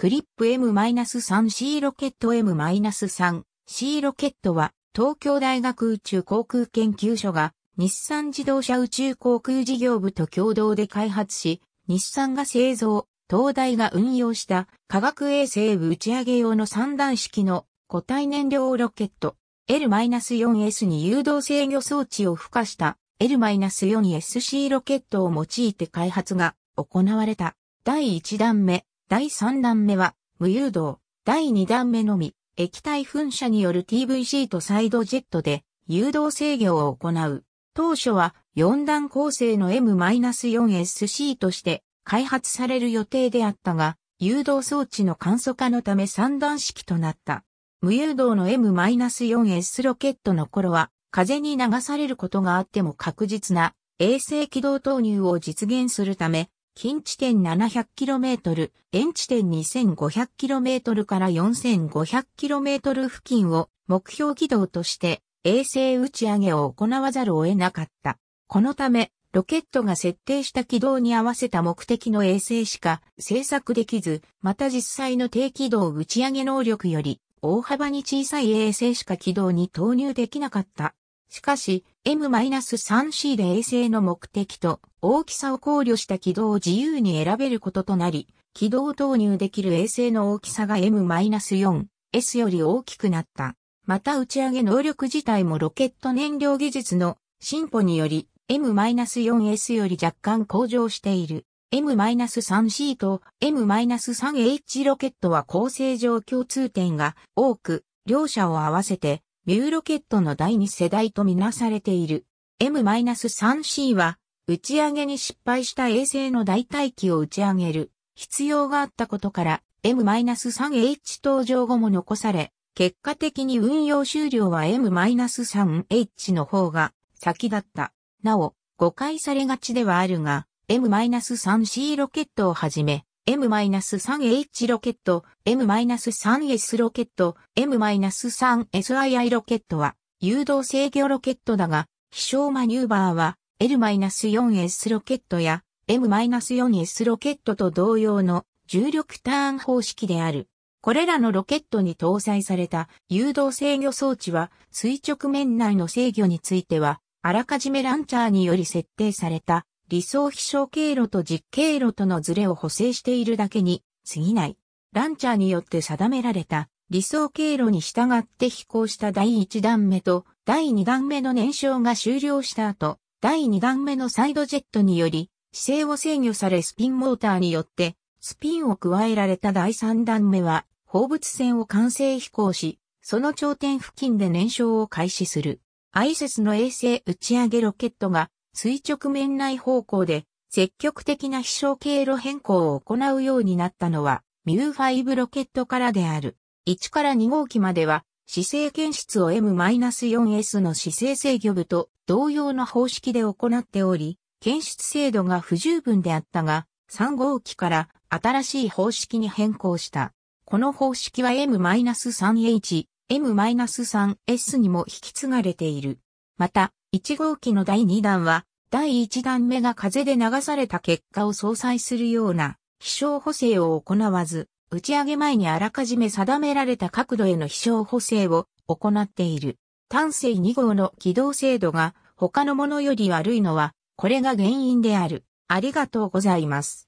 クリップ M-3C ロケット M-3C ロケットは東京大学宇宙航空研究所が日産自動車宇宙航空事業部と共同で開発し、日産が製造、東大が運用した科学衛星部打ち上げ用の三段式の固体燃料ロケット L-4S に誘導制御装置を付加した L-4SC ロケットを用いて開発が行われた。第1弾目、第3弾目は、無誘導。第2弾目のみ、液体噴射による TVC とサイドジェットで誘導制御を行う。当初は4段構成の M-4SC として開発される予定であったが、誘導装置の簡素化のため3段式となった。無誘導の M-4S ロケットの頃は、風に流されることがあっても確実な衛星軌道投入を実現するため、近地点 700km、遠地点 2500km から 4500km 付近を目標軌道として衛星打ち上げを行わざるを得なかった。このため、ロケットが設定した軌道に合わせた目的の衛星しか制作できず、また実際の低軌道打ち上げ能力より大幅に小さい衛星しか軌道に投入できなかったしかし、M-3C で衛星の目的と大きさを考慮した軌道を自由に選べることとなり、軌道投入できる衛星の大きさが M-4S より大きくなった。また打ち上げ能力自体もロケット燃料技術の進歩により M-4S より若干向上している。M-3C と M-3H ロケットは構成上共通点が多く、両者を合わせてミューロケットの第2世代とみなされている。M-3C は、打ち上げに失敗した衛星の代替機を打ち上げる必要があったことから、M-3H 登場後も残され、結果的に運用終了は M-3H の方が先だった。なお、誤解されがちではあるが、M-3C ロケットをはじめ、M-3H ロケット、M-3S ロケット、M-3SII ロケットは、誘導制御ロケットだが、飛翔マニューバーは、L-4S ロケットや、M-4S ロケットと同様の重力ターン方式である。これらのロケットに搭載された誘導制御装置は、垂直面内の制御については、あらかじめランチャーにより設定された理想飛翔経路と実経路とのズレを補正しているだけに過ぎない。ランチャーによって定められた理想経路に従って飛行した第1段目と第2段目の燃焼が終了した後、第2段目のサイドジェットにより姿勢を制御されスピンモーターによってスピンを加えられた第3段目は放物線を完成飛行し、その頂点付近で燃焼を開始する。アイセスの衛星打ち上げロケットが垂直面内方向で積極的な飛翔経路変更を行うようになったのは、ミュー5ロケットからである。1から2号機までは、姿勢検出を M-4S の姿勢制御部と同様の方式で行っており、検出精度が不十分であったが、3号機から新しい方式に変更した。この方式は M-3H、M-3S にも引き継がれている。また、1号機の第2弾は第1弾目が風で流された結果を相殺するような飛翔補正を行わず、打ち上げ前にあらかじめ定められた角度への飛翔補正を行っている。単性2号の軌道精度が他のものより悪いのは、これが原因である。ありがとうございます。